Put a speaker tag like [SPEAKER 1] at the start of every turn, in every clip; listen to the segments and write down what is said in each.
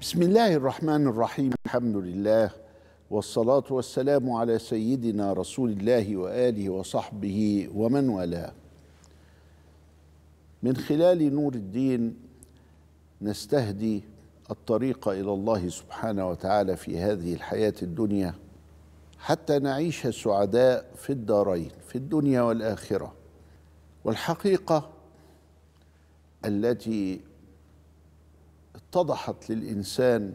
[SPEAKER 1] بسم الله الرحمن الرحيم الحمد لله والصلاة والسلام على سيدنا رسول الله وآله وصحبه ومن والاه من خلال نور الدين نستهدي الطريق إلى الله سبحانه وتعالى في هذه الحياة الدنيا حتى نعيش سعداء في الدارين في الدنيا والآخرة والحقيقة التي اتضحت للإنسان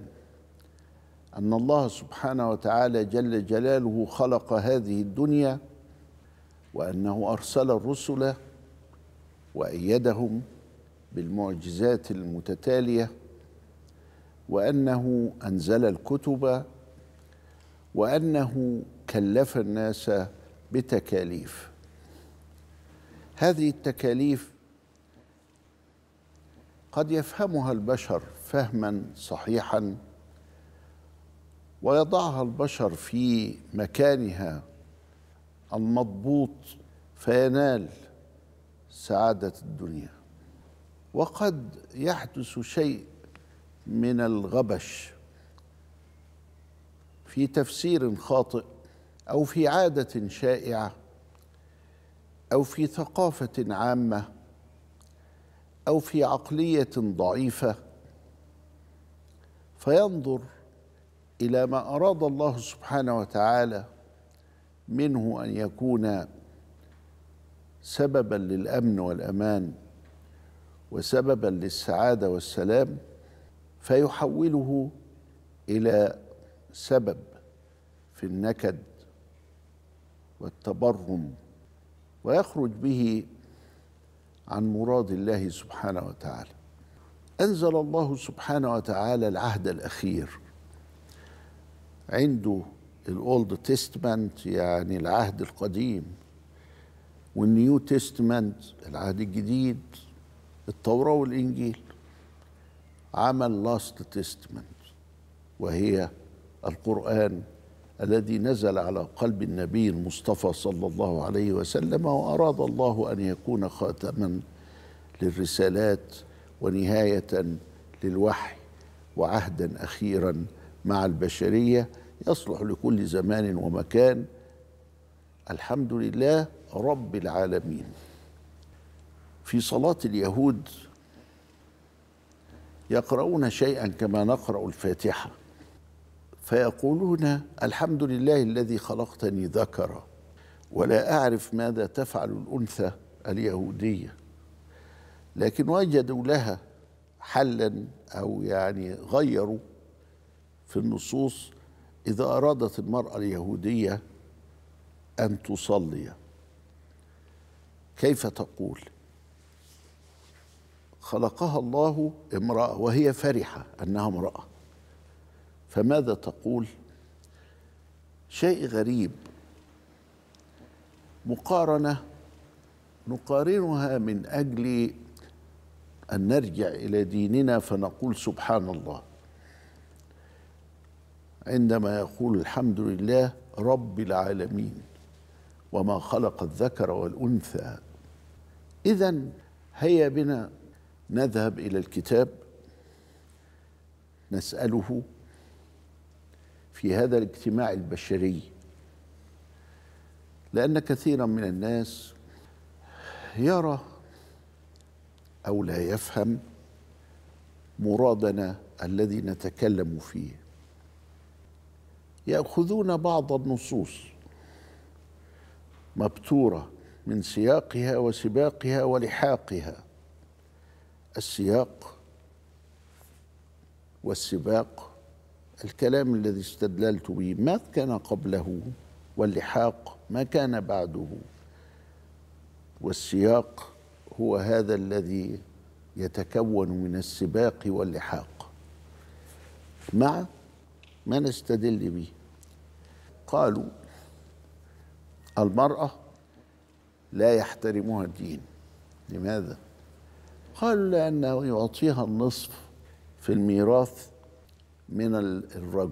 [SPEAKER 1] أن الله سبحانه وتعالى جل جلاله خلق هذه الدنيا وأنه أرسل الرسل وأيدهم بالمعجزات المتتالية وأنه أنزل الكتب وأنه كلف الناس بتكاليف هذه التكاليف قد يفهمها البشر فهما صحيحا ويضعها البشر في مكانها المضبوط فينال سعاده الدنيا وقد يحدث شيء من الغبش في تفسير خاطئ او في عاده شائعه او في ثقافه عامه او في عقليه ضعيفه فينظر الى ما اراد الله سبحانه وتعالى منه ان يكون سببا للامن والامان وسببا للسعاده والسلام فيحوله الى سبب في النكد والتبرم ويخرج به عن مراد الله سبحانه وتعالى انزل الله سبحانه وتعالى العهد الاخير عنده الاولد تيستمنت يعني العهد القديم والنيو تيستمنت العهد الجديد التوراه والانجيل عمل لاست تيستمنت وهي القران الذي نزل على قلب النبي المصطفى صلى الله عليه وسلم واراد الله ان يكون خاتما للرسالات ونهايه للوحي وعهدا اخيرا مع البشريه يصلح لكل زمان ومكان الحمد لله رب العالمين في صلاه اليهود يقرؤون شيئا كما نقرا الفاتحه فيقولون الحمد لله الذي خلقتني ذكرا ولا اعرف ماذا تفعل الانثى اليهوديه لكن وجدوا لها حلا او يعني غيروا في النصوص اذا ارادت المراه اليهوديه ان تصلي كيف تقول خلقها الله امراه وهي فرحه انها امراه فماذا تقول شيء غريب مقارنه نقارنها من اجل ان نرجع الى ديننا فنقول سبحان الله عندما يقول الحمد لله رب العالمين وما خلق الذكر والانثى اذا هيا بنا نذهب الى الكتاب نساله في هذا الاجتماع البشري لأن كثيرا من الناس يرى أو لا يفهم مرادنا الذي نتكلم فيه يأخذون بعض النصوص مبتورة من سياقها وسباقها ولحاقها السياق والسباق الكلام الذي استدللت به ما كان قبله واللحاق ما كان بعده والسياق هو هذا الذي يتكون من السباق واللحاق مع ما نستدل به قالوا المرأة لا يحترمها الدين لماذا؟ قالوا لأنه يعطيها النصف في الميراث من الرجل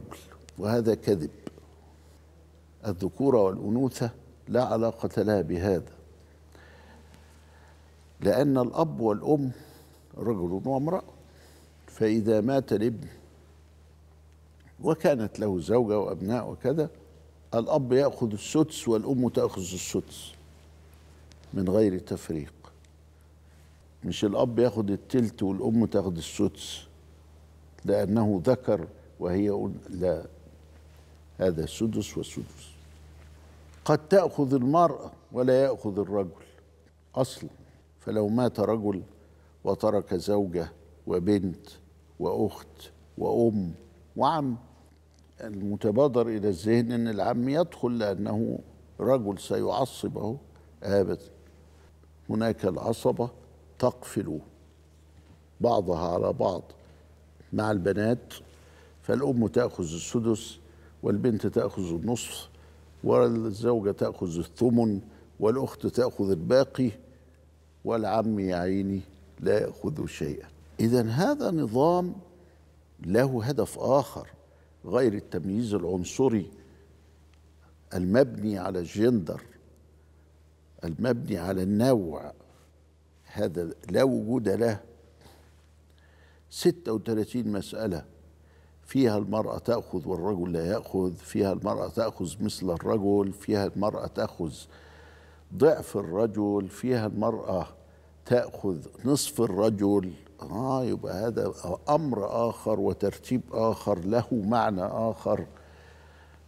[SPEAKER 1] وهذا كذب الذكورة والأنوثة لا علاقة لها بهذا لأن الأب والأم رجل وامرأة فإذا مات الابن وكانت له زوجة وأبناء وكذا الأب يأخذ السدس والأم تأخذ السدس من غير تفريق مش الأب يأخذ التلت والأم تأخذ السدس لأنه ذكر وهي لا هذا سدس وسدس قد تأخذ المرأة ولا يأخذ الرجل أصلا فلو مات رجل وترك زوجة وبنت وأخت وأم وعم المتبادر إلى الذهن أن العم يدخل لأنه رجل سيعصبه أبدا هناك العصبة تقفل بعضها على بعض مع البنات فالأم تأخذ السدس والبنت تأخذ النصف والزوجة تأخذ الثمن والأخت تأخذ الباقي والعم يا عيني لا يأخذ شيئا إذا هذا نظام له هدف آخر غير التمييز العنصري المبني على الجندر المبني على النوع هذا لا وجود له 36 مسألة فيها المرأة تأخذ والرجل لا يأخذ فيها المرأة تأخذ مثل الرجل فيها المرأة تأخذ ضعف الرجل فيها المرأة تأخذ نصف الرجل آه يبقى هذا أمر آخر وترتيب آخر له معنى آخر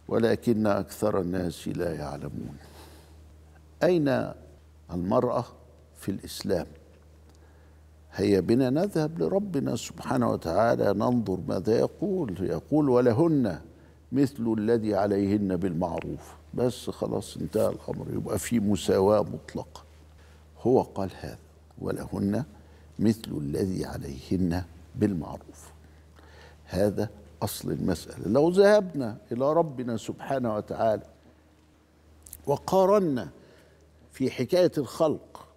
[SPEAKER 1] ولكن أكثر الناس لا يعلمون أين المرأة في الإسلام هيا بنا نذهب لربنا سبحانه وتعالى ننظر ماذا يقول يقول ولهن مثل الذي عليهن بالمعروف بس خلاص انتهى الامر يبقى في مساواه مطلقه هو قال هذا ولهن مثل الذي عليهن بالمعروف هذا اصل المساله لو ذهبنا الى ربنا سبحانه وتعالى وقارنا في حكايه الخلق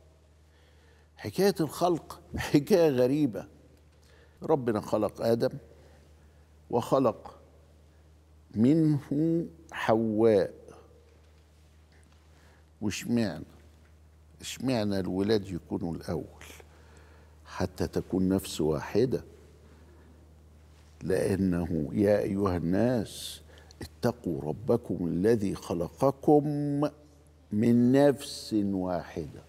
[SPEAKER 1] حكاية الخلق حكاية غريبة ربنا خلق آدم وخلق منه حواء واشمعنى اشمعنى الولاد يكونوا الأول حتى تكون نفس واحدة لأنه يا أيها الناس اتقوا ربكم الذي خلقكم من نفس واحده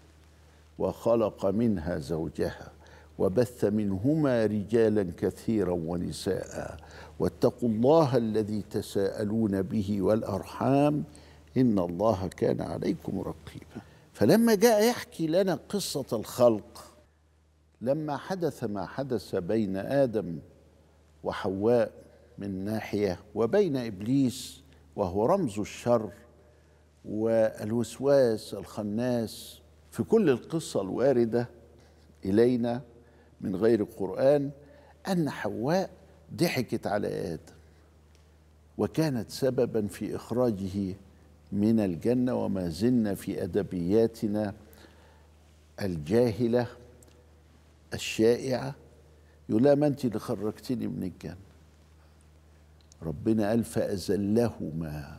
[SPEAKER 1] وخلق منها زوجها وبث منهما رجالا كثيرا ونساء واتقوا الله الذي تساءلون به والارحام ان الله كان عليكم رقيبا فلما جاء يحكي لنا قصه الخلق لما حدث ما حدث بين ادم وحواء من ناحيه وبين ابليس وهو رمز الشر والوسواس الخناس في كل القصة الواردة إلينا من غير القرآن أن حواء ضحكت على آدم وكانت سببا في إخراجه من الجنة وما زلنا في أدبياتنا الجاهلة الشائعة يقول ما أنت اللي خرجتني من الجنة ربنا قال فأزلهما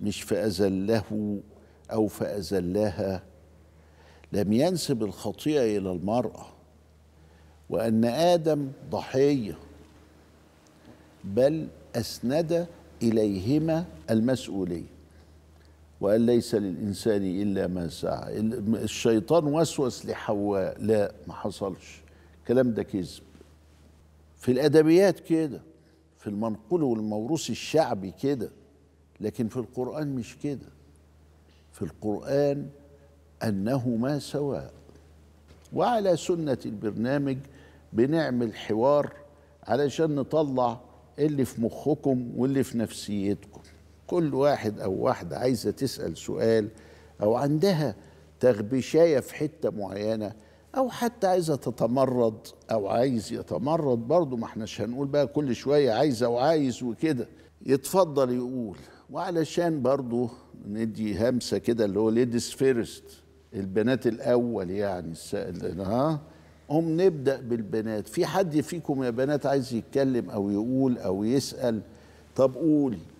[SPEAKER 1] مش فأزله أو فأزلها لم ينسب الخطيئه الى المراه وان ادم ضحيه بل اسند اليهما المسؤوليه وقال ليس للانسان الا ما سعى الشيطان وسوس لحواء لا ما حصلش الكلام ده كذب في الادبيات كده في المنقول والموروث الشعبي كده لكن في القران مش كده في القران أنهما سواء وعلى سنة البرنامج بنعمل حوار علشان نطلع اللي في مخكم واللي في نفسيتكم كل واحد أو واحدة عايزة تسأل سؤال أو عندها تغبشاية في حتة معينة أو حتى عايزة تتمرد أو عايز يتمرد برضه ما احناش هنقول بقى كل شوية عايزة وعايز وكده يتفضل يقول وعلشان برضه ندي همسة كده اللي هو ليديز فيرست البنات الاول يعني السائل ها قوم نبدا بالبنات في حد فيكم يا بنات عايز يتكلم او يقول او يسال طب قولي